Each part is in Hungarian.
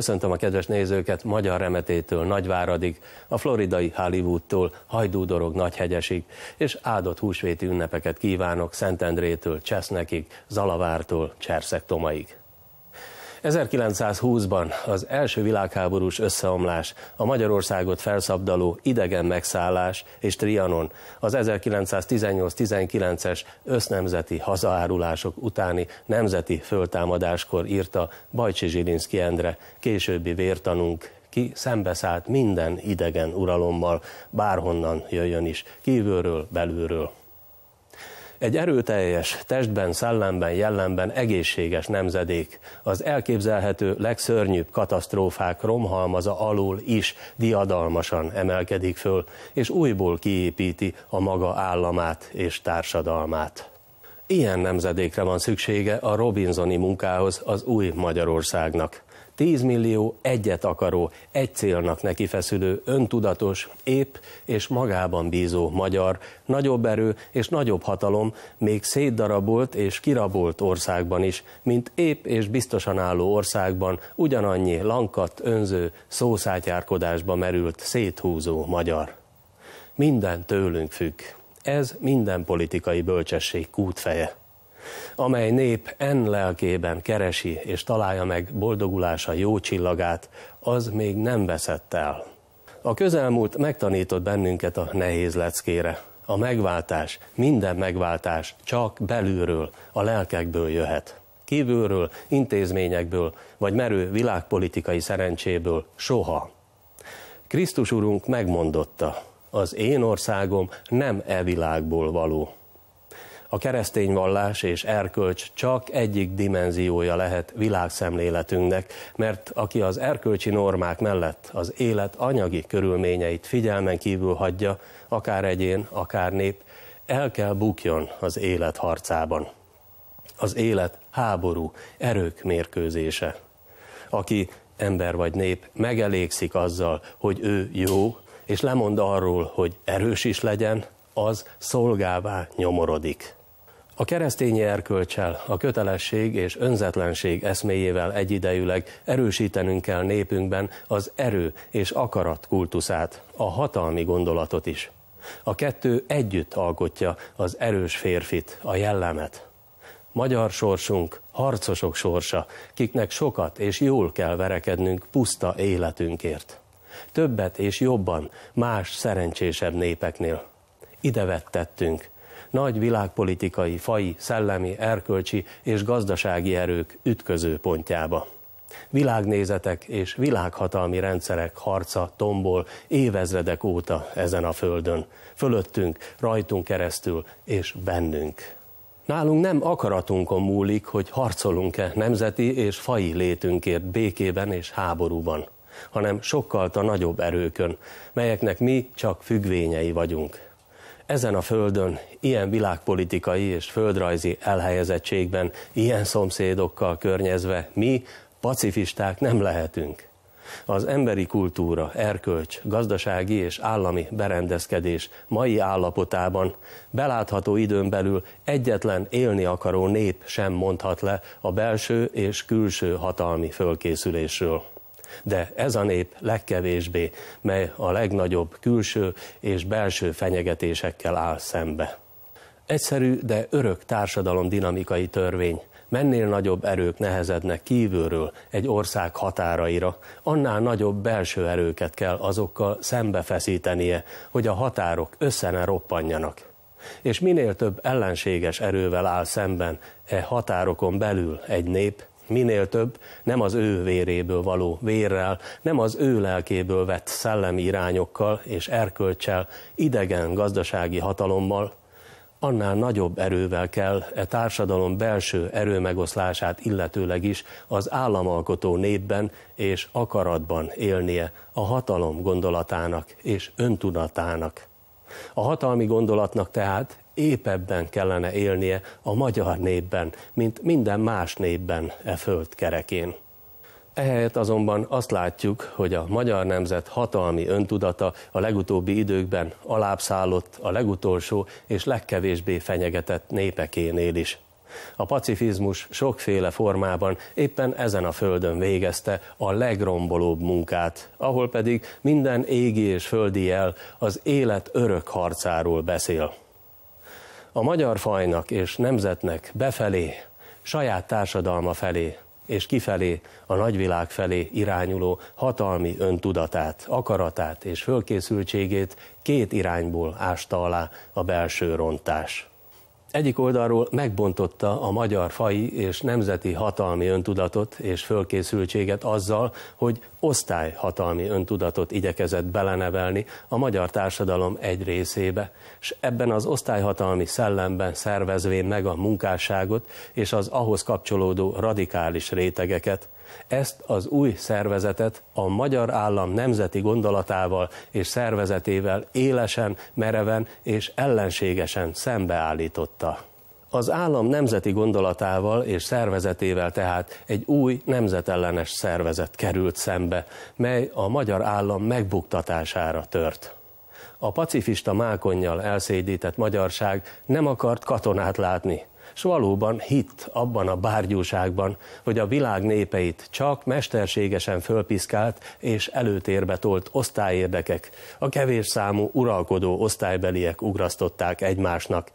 Köszöntöm a kedves nézőket Magyar Remetétől Nagyváradig, a floridai Hollywoodtól Hajdúdorog Nagyhegyesig, és áldott húsvéti ünnepeket kívánok Szentendrétől Csesznekig, Zalavártól Cserszek Tomaig. 1920-ban az első világháborús összeomlás, a Magyarországot felszabdaló idegen megszállás és Trianon, az 1918-19-es össznemzeti hazaárulások utáni nemzeti föltámadáskor írta Bajcsi Zsilinszki Endre, későbbi vértanunk ki szembeszállt minden idegen uralommal, bárhonnan jöjjön is, kívülről, belülről. Egy erőteljes, testben, szellemben, jellemben egészséges nemzedék az elképzelhető legszörnyűbb katasztrófák romhalmaza alól is diadalmasan emelkedik föl, és újból kiépíti a maga államát és társadalmát. Ilyen nemzedékre van szüksége a Robinsoni munkához az új Magyarországnak. 10 millió egyet akaró, egy célnak neki feszülő, öntudatos, épp és magában bízó magyar, nagyobb erő és nagyobb hatalom még szétdarabolt és kirabolt országban is, mint épp és biztosan álló országban ugyanannyi lankat, önző, szószátyárkodásba merült, széthúzó magyar. Minden tőlünk függ. Ez minden politikai bölcsesség kútfeje amely nép en lelkében keresi és találja meg boldogulása jó csillagát, az még nem veszett el. A közelmúlt megtanított bennünket a nehéz leckére. A megváltás, minden megváltás csak belülről, a lelkekből jöhet. Kívülről, intézményekből, vagy merő világpolitikai szerencséből soha. Krisztus Urunk megmondotta, az én országom nem e világból való. A keresztény vallás és erkölcs csak egyik dimenziója lehet világszemléletünknek, mert aki az erkölcsi normák mellett az élet anyagi körülményeit figyelmen kívül hagyja, akár egyén, akár nép, el kell bukjon az élet harcában. Az élet háború, erők mérkőzése. Aki ember vagy nép megelégszik azzal, hogy ő jó, és lemond arról, hogy erős is legyen, az szolgává nyomorodik. A keresztényi erkölcsel, a kötelesség és önzetlenség eszméjével egyidejűleg erősítenünk kell népünkben az erő és akarat kultuszát, a hatalmi gondolatot is. A kettő együtt alkotja az erős férfit, a jellemet. Magyar sorsunk, harcosok sorsa, kiknek sokat és jól kell verekednünk puszta életünkért. Többet és jobban más szerencsésebb népeknél. Ide vettettünk, nagy világpolitikai, fai, szellemi, erkölcsi és gazdasági erők ütköző pontjába. Világnézetek és világhatalmi rendszerek harca tombol évezredek óta ezen a földön. Fölöttünk, rajtunk keresztül és bennünk. Nálunk nem akaratunkon múlik, hogy harcolunk-e nemzeti és fai létünkért békében és háborúban, hanem sokkal a nagyobb erőkön, melyeknek mi csak függvényei vagyunk ezen a földön, ilyen világpolitikai és földrajzi elhelyezettségben, ilyen szomszédokkal környezve mi, pacifisták nem lehetünk. Az emberi kultúra, erkölcs, gazdasági és állami berendezkedés mai állapotában belátható időn belül egyetlen élni akaró nép sem mondhat le a belső és külső hatalmi fölkészülésről de ez a nép legkevésbé, mely a legnagyobb külső és belső fenyegetésekkel áll szembe. Egyszerű, de örök társadalom dinamikai törvény. Mennél nagyobb erők nehezednek kívülről egy ország határaira, annál nagyobb belső erőket kell azokkal szembefeszítenie, hogy a határok össze ne roppanjanak és minél több ellenséges erővel áll szemben e határokon belül egy nép, minél több nem az ő véréből való vérrel, nem az ő lelkéből vett szellemi irányokkal és erkölcsel, idegen gazdasági hatalommal, annál nagyobb erővel kell e társadalom belső erőmegoszlását illetőleg is az államalkotó népben és akaratban élnie a hatalom gondolatának és öntudatának. A hatalmi gondolatnak tehát épp ebben kellene élnie a magyar népben, mint minden más népben e föld kerekén. Ehelyett azonban azt látjuk, hogy a magyar nemzet hatalmi öntudata a legutóbbi időkben alábszállott a legutolsó és legkevésbé fenyegetett népekénél is. A pacifizmus sokféle formában éppen ezen a földön végezte a legrombolóbb munkát, ahol pedig minden égi és földi jel az élet örök harcáról beszél. A magyar fajnak és nemzetnek befelé, saját társadalma felé és kifelé, a nagyvilág felé irányuló hatalmi öntudatát, akaratát és fölkészültségét két irányból ásta alá a belső rontás. Egyik oldalról megbontotta a magyar fai és nemzeti hatalmi öntudatot és fölkészültséget azzal, hogy osztályhatalmi öntudatot igyekezett belenevelni a magyar társadalom egy részébe, és ebben az osztályhatalmi szellemben szervezvén meg a munkásságot és az ahhoz kapcsolódó radikális rétegeket – ezt az új szervezetet a magyar állam nemzeti gondolatával és szervezetével élesen, mereven és ellenségesen szembeállította. Az állam nemzeti gondolatával és szervezetével tehát egy új nemzetellenes szervezet került szembe, mely a magyar állam megbuktatására tört. A pacifista mákonnyal elszédített magyarság nem akart katonát látni, s valóban hitt abban a bárgyúságban, hogy a világ népeit csak mesterségesen fölpiszkált és előtérbe tolt osztályérdekek, a kevés számú uralkodó osztálybeliek ugrasztották egymásnak,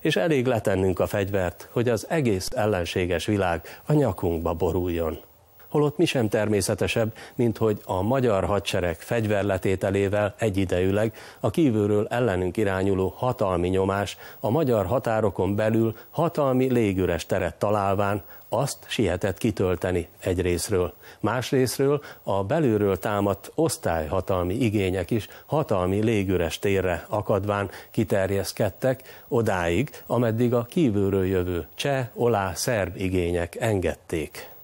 és elég letennünk a fegyvert, hogy az egész ellenséges világ a nyakunkba boruljon holott mi sem természetesebb, mint hogy a magyar hadsereg fegyverletételével egyidejűleg a kívülről ellenünk irányuló hatalmi nyomás a magyar határokon belül hatalmi légüres teret találván azt sietett kitölteni egy részről. Más részről a belülről támadt osztályhatalmi igények is hatalmi légüres térre akadván kiterjeszkedtek odáig, ameddig a kívülről jövő cseh, olá, szerb igények engedték.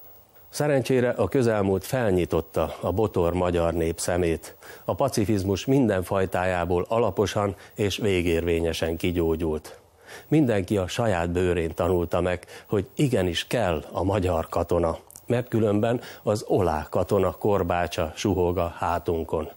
Szerencsére a közelmúlt felnyitotta a botor magyar nép szemét. A pacifizmus minden fajtájából alaposan és végérvényesen kigyógyult. Mindenki a saját bőrén tanulta meg, hogy igenis kell a magyar katona, mert különben az olá katona korbácsa suhoga hátunkon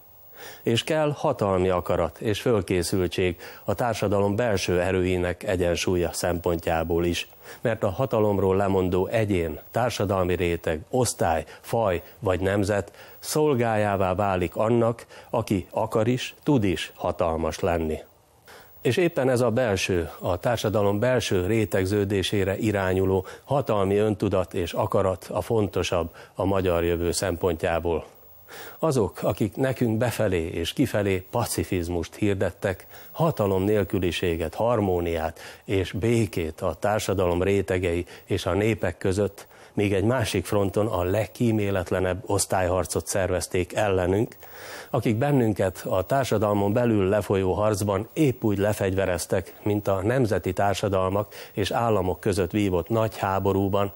és kell hatalmi akarat és fölkészültség a társadalom belső erőinek egyensúlya szempontjából is. Mert a hatalomról lemondó egyén, társadalmi réteg, osztály, faj vagy nemzet szolgájává válik annak, aki akar is, tud is hatalmas lenni. És éppen ez a belső, a társadalom belső rétegződésére irányuló hatalmi öntudat és akarat a fontosabb a magyar jövő szempontjából. Azok, akik nekünk befelé és kifelé pacifizmust hirdettek, hatalom nélküliséget, harmóniát és békét a társadalom rétegei és a népek között, míg egy másik fronton a legkíméletlenebb osztályharcot szervezték ellenünk, akik bennünket a társadalmon belül lefolyó harcban épp úgy lefegyvereztek, mint a nemzeti társadalmak és államok között vívott nagy háborúban,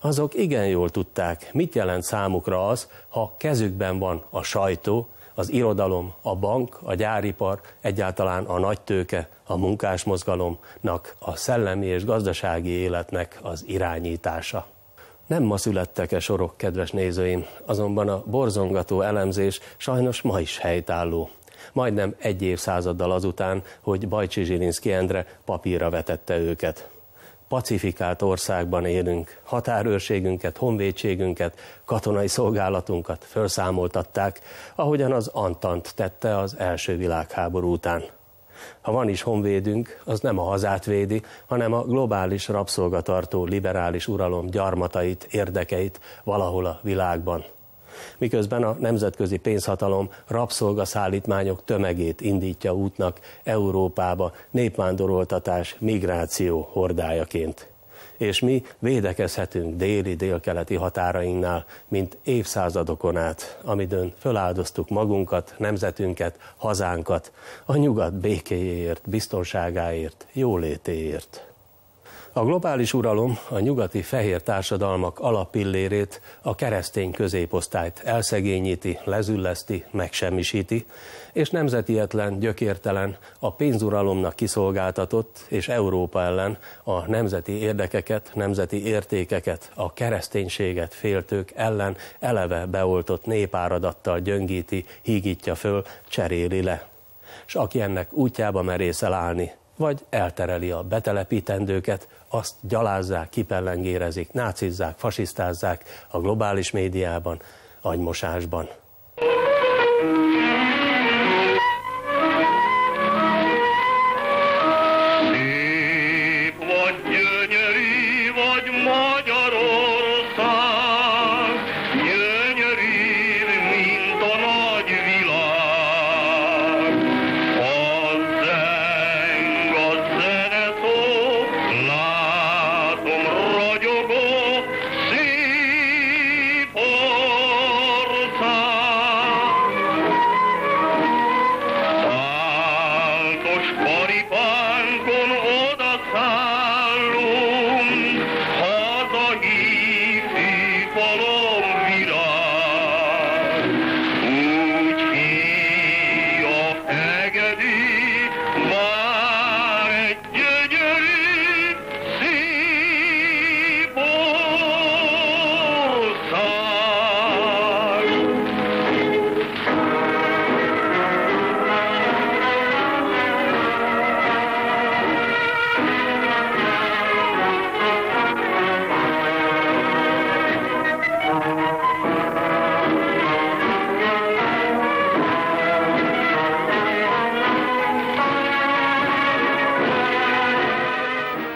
azok igen jól tudták, mit jelent számukra az, ha kezükben van a sajtó, az irodalom, a bank, a gyáripar, egyáltalán a tőke, a munkásmozgalomnak, a szellemi és gazdasági életnek az irányítása. Nem ma születtek-e sorok, kedves nézőim, azonban a borzongató elemzés sajnos ma is helytálló. Majdnem egy évszázaddal azután, hogy Bajcsi Zsilinszki Endre papírra vetette őket pacifikált országban élünk. Határőrségünket, honvédségünket, katonai szolgálatunkat felszámoltatták, ahogyan az Antant tette az első világháború után. Ha van is honvédünk, az nem a hazát védi, hanem a globális rabszolgatartó liberális uralom gyarmatait, érdekeit valahol a világban miközben a nemzetközi pénzhatalom rabszolgaszállítmányok tömegét indítja útnak Európába népvándoroltatás, migráció hordájaként és mi védekezhetünk déli, délkeleti határainknál, mint évszázadokon át, amidőn föláldoztuk magunkat, nemzetünket, hazánkat, a nyugat békéjéért, biztonságáért, jólétéért. A globális uralom a nyugati fehér társadalmak alapillérét, a keresztény középosztályt elszegényíti, lezülleszti, megsemmisíti, és nemzetietlen, gyökértelen, a pénzuralomnak kiszolgáltatott és Európa ellen a nemzeti érdekeket, nemzeti értékeket, a kereszténységet féltők ellen eleve beoltott népáradattal gyöngíti, hígítja föl, cseréli le. S aki ennek útjába merészel állni, vagy eltereli a betelepítendőket, azt gyalázzák, kipellengérezik, nácizzák, fasisztázzák a globális médiában, agymosásban.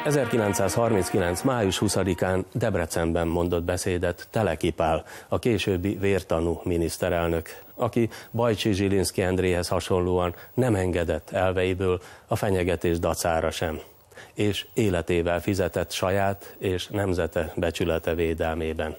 1939. május 20-án Debrecenben mondott beszédet Teleki Pál, a későbbi vértanú miniszterelnök, aki Bajcsi Zsilinszki Endréhez hasonlóan nem engedett elveiből a fenyegetés dacára sem, és életével fizetett saját és nemzete becsülete védelmében.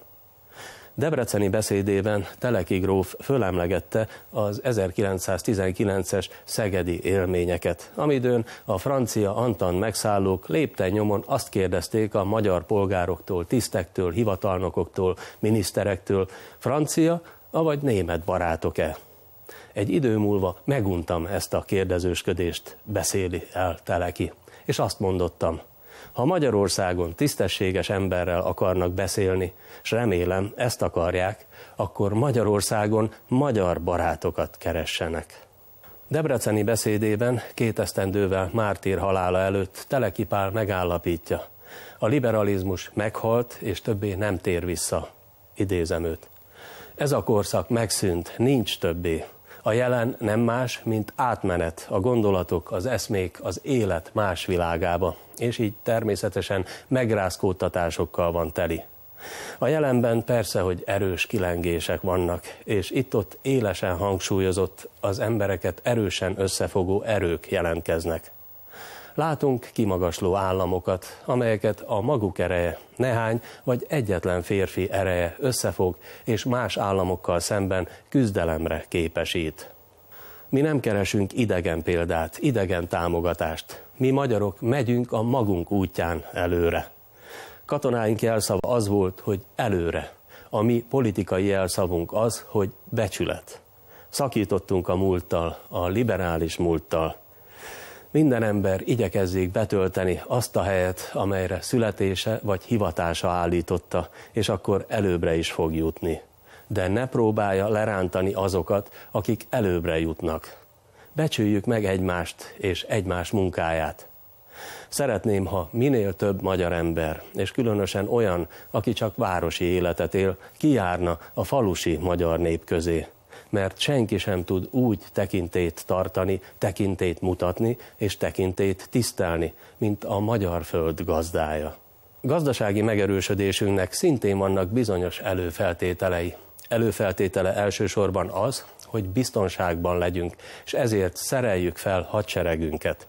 Debreceni beszédében Teleki gróf fölemlegette az 1919-es szegedi élményeket, amidőn a francia Antan megszállók lépten nyomon azt kérdezték a magyar polgároktól, tisztektől, hivatalnokoktól, miniszterektől, francia, avagy német barátok-e? Egy idő múlva meguntam ezt a kérdezősködést, beszéli el Teleki, és azt mondottam – ha Magyarországon tisztességes emberrel akarnak beszélni, és remélem ezt akarják, akkor Magyarországon magyar barátokat keressenek. Debreceni beszédében két esztendővel mártír halála előtt Teleki Pál megállapítja. A liberalizmus meghalt, és többé nem tér vissza. Idézem őt. Ez a korszak megszűnt, nincs többé. A jelen nem más, mint átmenet a gondolatok, az eszmék, az élet más világába, és így természetesen megrázkódtatásokkal van teli. A jelenben persze, hogy erős kilengések vannak, és itt-ott élesen hangsúlyozott, az embereket erősen összefogó erők jelentkeznek. Látunk kimagasló államokat, amelyeket a maguk ereje, nehány vagy egyetlen férfi ereje összefog és más államokkal szemben küzdelemre képesít. Mi nem keresünk idegen példát, idegen támogatást. Mi magyarok megyünk a magunk útján előre. Katonáink jelszava az volt, hogy előre. A mi politikai jelszavunk az, hogy becsület. Szakítottunk a múlttal, a liberális múlttal. Minden ember igyekezzék betölteni azt a helyet, amelyre születése vagy hivatása állította, és akkor előbbre is fog jutni. De ne próbálja lerántani azokat, akik előbbre jutnak. Becsüljük meg egymást és egymás munkáját. Szeretném, ha minél több magyar ember, és különösen olyan, aki csak városi életet él, kijárna a falusi magyar nép közé mert senki sem tud úgy tekintét tartani, tekintét mutatni és tekintét tisztelni, mint a magyar föld gazdája. Gazdasági megerősödésünknek szintén vannak bizonyos előfeltételei. Előfeltétele elsősorban az, hogy biztonságban legyünk, és ezért szereljük fel hadseregünket.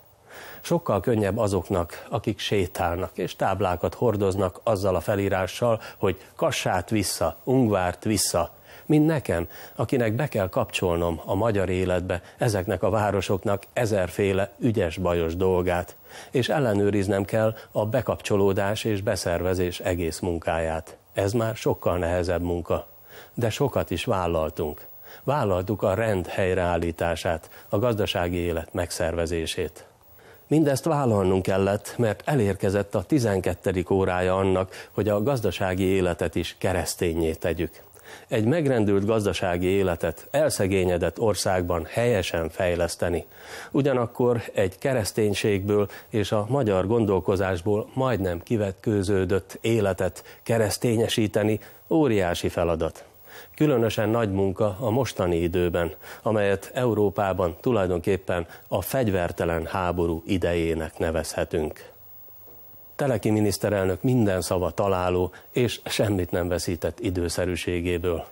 Sokkal könnyebb azoknak, akik sétálnak és táblákat hordoznak azzal a felírással, hogy kassát vissza, ungvárt vissza, mint nekem, akinek be kell kapcsolnom a magyar életbe ezeknek a városoknak ezerféle ügyes-bajos dolgát, és ellenőriznem kell a bekapcsolódás és beszervezés egész munkáját. Ez már sokkal nehezebb munka. De sokat is vállaltunk. Vállaltuk a rend helyreállítását, a gazdasági élet megszervezését. Mindezt vállalnunk kellett, mert elérkezett a 12. órája annak, hogy a gazdasági életet is keresztényé tegyük egy megrendült gazdasági életet elszegényedett országban helyesen fejleszteni. Ugyanakkor egy kereszténységből és a magyar gondolkozásból majdnem kivetkőződött életet keresztényesíteni óriási feladat. Különösen nagy munka a mostani időben, amelyet Európában tulajdonképpen a fegyvertelen háború idejének nevezhetünk. Teleki miniszterelnök minden szava találó, és semmit nem veszített időszerűségéből.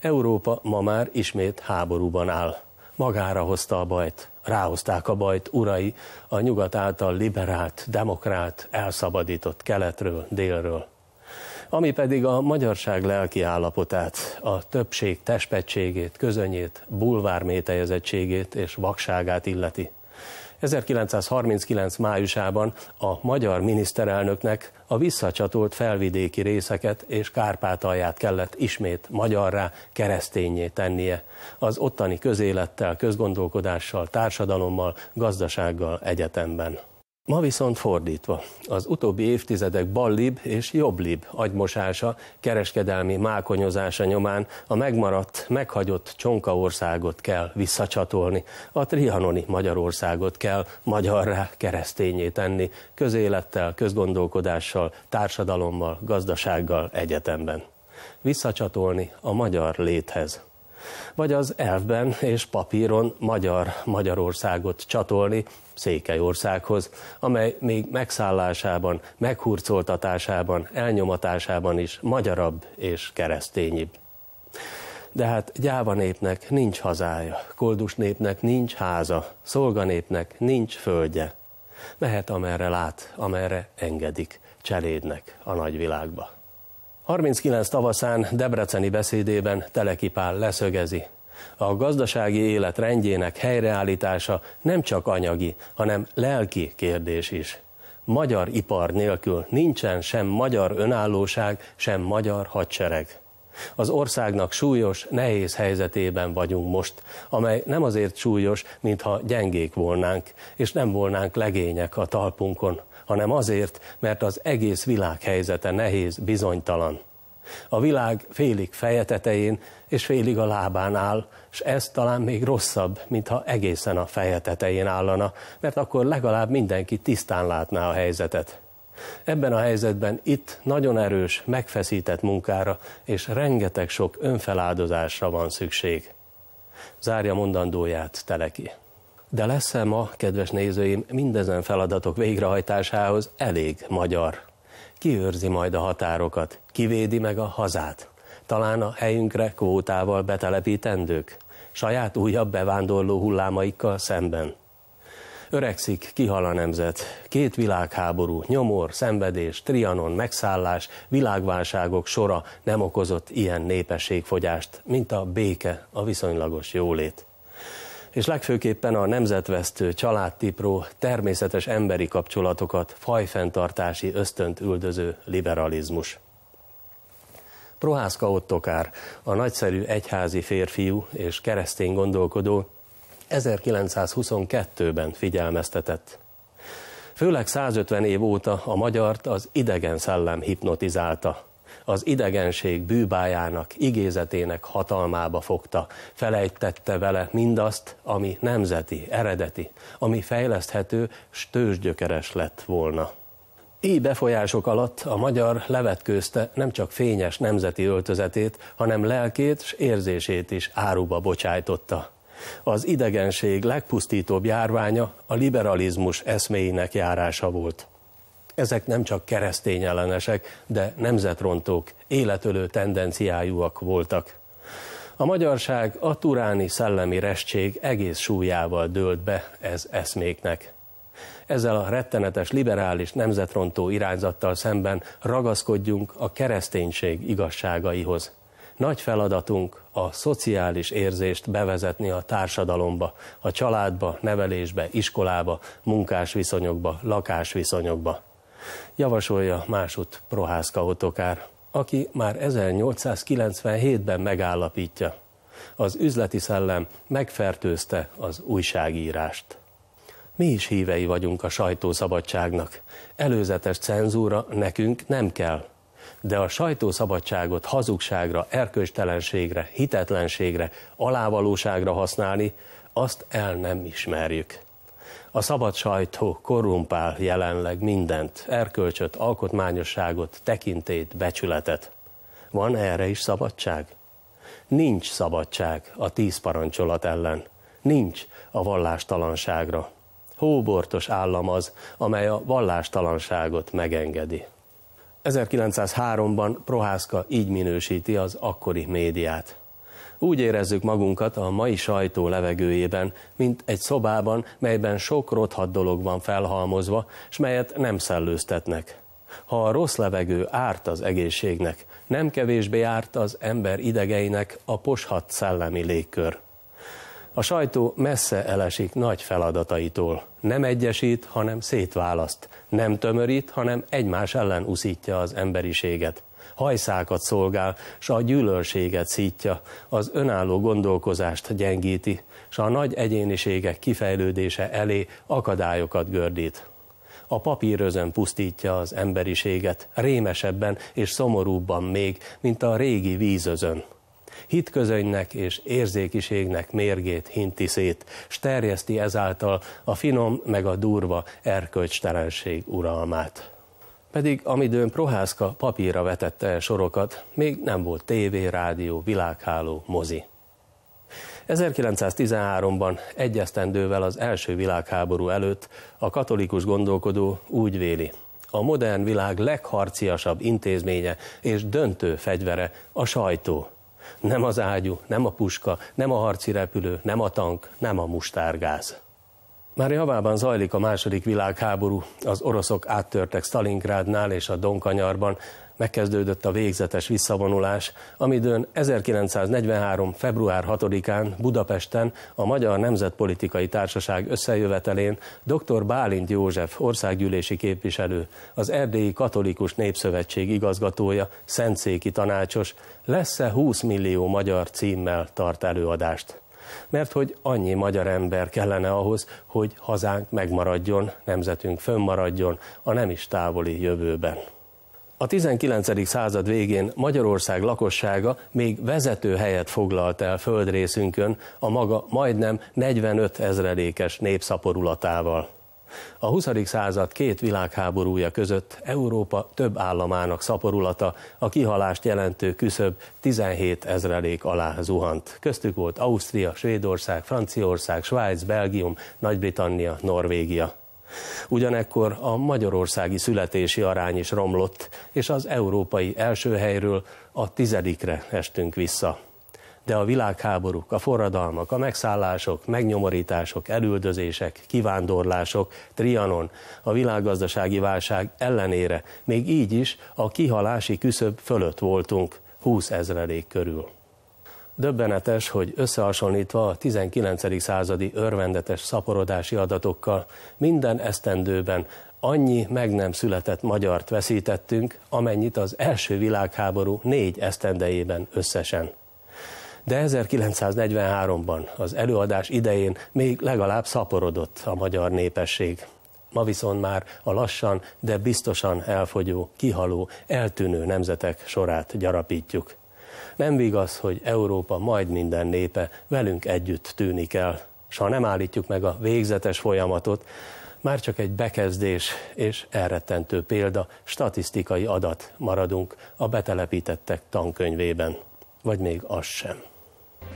Európa ma már ismét háborúban áll. Magára hozta a bajt, ráhozták a bajt urai a nyugat által liberált, demokrát, elszabadított keletről, délről. Ami pedig a magyarság lelki állapotát, a többség testpetségét, közönyét, bulvármétejezettségét és vakságát illeti. 1939. májusában a magyar miniszterelnöknek a visszacsatolt felvidéki részeket és Kárpátalját kellett ismét magyarrá, keresztényé tennie. Az ottani közélettel, közgondolkodással, társadalommal, gazdasággal egyetemben. Ma viszont fordítva. Az utóbbi évtizedek ballib és jobblib agymosása, kereskedelmi mákonyozása nyomán a megmaradt, meghagyott csonkaországot kell visszacsatolni. A trianoni Magyarországot kell magyarra keresztényé tenni, közélettel, közgondolkodással, társadalommal, gazdasággal, egyetemben. Visszacsatolni a magyar léthez vagy az elfben és papíron magyar Magyarországot csatolni Székelyországhoz, amely még megszállásában, meghurcoltatásában, elnyomatásában is magyarabb és keresztényibb. De hát gyáva népnek nincs hazája, koldus népnek nincs háza, szolganépnek nincs földje. Mehet amerre lát, amerre engedik, cselédnek a nagyvilágba. 39 tavaszán Debreceni beszédében Telekipál leszögezi. A gazdasági élet rendjének helyreállítása nem csak anyagi, hanem lelki kérdés is. Magyar ipar nélkül nincsen sem magyar önállóság, sem magyar hadsereg. Az országnak súlyos, nehéz helyzetében vagyunk most, amely nem azért súlyos, mintha gyengék volnánk, és nem volnánk legények a talpunkon, hanem azért, mert az egész világ helyzete nehéz, bizonytalan. A világ félig feje tetején és félig a lábán áll, és ez talán még rosszabb, mintha egészen a feje tetején állana, mert akkor legalább mindenki tisztán látná a helyzetet. Ebben a helyzetben itt nagyon erős, megfeszített munkára és rengeteg sok önfeláldozásra van szükség. Zárja mondandóját Teleki de lesz-e ma, kedves nézőim, mindezen feladatok végrehajtásához elég magyar? Ki őrzi majd a határokat? kivédi meg a hazát? Talán a helyünkre kvótával betelepítendők? Saját újabb bevándorló hullámaikkal szemben? Öregszik, kihal a nemzet. Két világháború, nyomor, szenvedés, trianon, megszállás, világválságok sora nem okozott ilyen népességfogyást, mint a béke, a viszonylagos jólét és legfőképpen a nemzetvesztő, családtipró, természetes emberi kapcsolatokat, fajfenntartási ösztönt üldöző liberalizmus. Prohászka Ottokár, a nagyszerű egyházi férfiú és keresztény gondolkodó 1922-ben figyelmeztetett. Főleg 150 év óta a magyart az idegen szellem hipnotizálta, az idegenség bűbájának, igézetének hatalmába fogta, felejtette vele mindazt, ami nemzeti, eredeti, ami fejleszthető, stősgyökeres lett volna. Így befolyások alatt a magyar levetkőzte nem csak fényes nemzeti öltözetét, hanem lelkét és érzését is áruba bocsájtotta. Az idegenség legpusztítóbb járványa a liberalizmus eszméinek járása volt ezek nem csak keresztény ellenesek, de nemzetrontók, életölő tendenciájúak voltak. A magyarság a turáni szellemi restség egész súlyával dőlt be ez eszméknek. Ezzel a rettenetes liberális nemzetrontó irányzattal szemben ragaszkodjunk a kereszténység igazságaihoz. Nagy feladatunk a szociális érzést bevezetni a társadalomba, a családba, nevelésbe, iskolába, munkásviszonyokba, lakásviszonyokba javasolja másút Prohászka Otokár, aki már 1897-ben megállapítja. Az üzleti szellem megfertőzte az újságírást. Mi is hívei vagyunk a sajtószabadságnak. Előzetes cenzúra nekünk nem kell. De a sajtószabadságot hazugságra, erköstelenségre, hitetlenségre, alávalóságra használni, azt el nem ismerjük. A szabad sajtó korrumpál jelenleg mindent, erkölcsöt, alkotmányosságot, tekintét, becsületet. Van erre is szabadság? Nincs szabadság a tíz parancsolat ellen. Nincs a vallástalanságra. Hóbortos állam az, amely a vallástalanságot megengedi. 1903-ban Prohászka így minősíti az akkori médiát. Úgy érezzük magunkat a mai sajtó levegőjében, mint egy szobában, melyben sok rothadt dolog van felhalmozva, s melyet nem szellőztetnek. Ha a rossz levegő árt az egészségnek, nem kevésbé árt az ember idegeinek a poshat szellemi légkör. A sajtó messze elesik nagy feladataitól. Nem egyesít, hanem szétválaszt. Nem tömörít, hanem egymás ellen uszítja az emberiséget hajszákat szolgál, s a gyűlölséget szítja, az önálló gondolkozást gyengíti, s a nagy egyéniségek kifejlődése elé akadályokat gördít. A papírözön pusztítja az emberiséget, rémesebben és szomorúbban még, mint a régi vízözön hitközönynek és érzékiségnek mérgét hinti szét, s terjeszti ezáltal a finom meg a durva erkölcstelenség uralmát pedig amidőn Prohászka papírra vetette el sorokat, még nem volt tévé, rádió, világháló, mozi. 1913-ban egyesztendővel az első világháború előtt a katolikus gondolkodó úgy véli, a modern világ legharciasabb intézménye és döntő fegyvere a sajtó. Nem az ágyú, nem a puska, nem a harci repülő, nem a tank, nem a mustárgáz. Már javában zajlik a második világháború, az oroszok áttörtek Stalingrádnál és a Donkanyarban, megkezdődött a végzetes visszavonulás, amidőn 1943. február 6-án Budapesten a Magyar Nemzetpolitikai Társaság összejövetelén dr. Bálint József országgyűlési képviselő, az Erdélyi Katolikus Népszövetség igazgatója, Szentszéki tanácsos, lesz-e 20 millió magyar címmel tart előadást mert hogy annyi magyar ember kellene ahhoz, hogy hazánk megmaradjon, nemzetünk fönnmaradjon a nem is távoli jövőben. A 19. század végén Magyarország lakossága még vezető helyet foglalt el földrészünkön a maga majdnem 45 ezredékes népszaporulatával. A 20. század két világháborúja között Európa több államának szaporulata a kihalást jelentő küszöb 17 ezrelék alá zuhant. Köztük volt Ausztria, Svédország, Franciaország, Svájc, Belgium, Nagy-Britannia, Norvégia. Ugyanekkor a magyarországi születési arány is romlott, és az európai első helyről a tizedikre estünk vissza de a világháborúk, a forradalmak, a megszállások, megnyomorítások, elüldözések, kivándorlások, Trianon, a világgazdasági válság ellenére még így is a kihalási küszöb fölött voltunk, 20 ezredék körül. Döbbenetes, hogy összehasonlítva a 19. századi örvendetes szaporodási adatokkal minden esztendőben annyi meg nem született magyart veszítettünk, amennyit az első világháború négy esztendejében összesen de 1943-ban az előadás idején még legalább szaporodott a magyar népesség. Ma viszont már a lassan, de biztosan elfogyó, kihaló, eltűnő nemzetek sorát gyarapítjuk. Nem vigasz, hogy Európa majd minden népe velünk együtt tűnik el, s ha nem állítjuk meg a végzetes folyamatot, már csak egy bekezdés és elrettentő példa, statisztikai adat maradunk a betelepítettek tankönyvében vagy még az sem.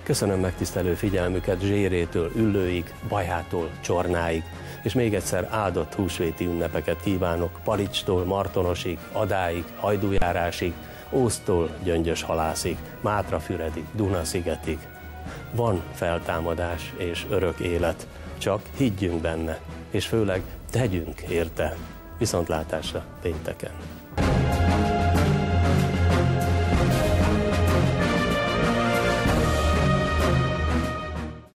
Köszönöm megtisztelő figyelmüket Zsérétől, Üllőig, Bajától, Csornáig, és még egyszer áldott húsvéti ünnepeket kívánok Palicstól, Martonosig, Adáig, Hajdújárásig, Ósztól, Gyöngyös Halászig, Mátrafüredig, Dunaszigetig. Van feltámadás és örök élet, csak higgyünk benne, és főleg tegyünk érte. Viszontlátásra pénteken!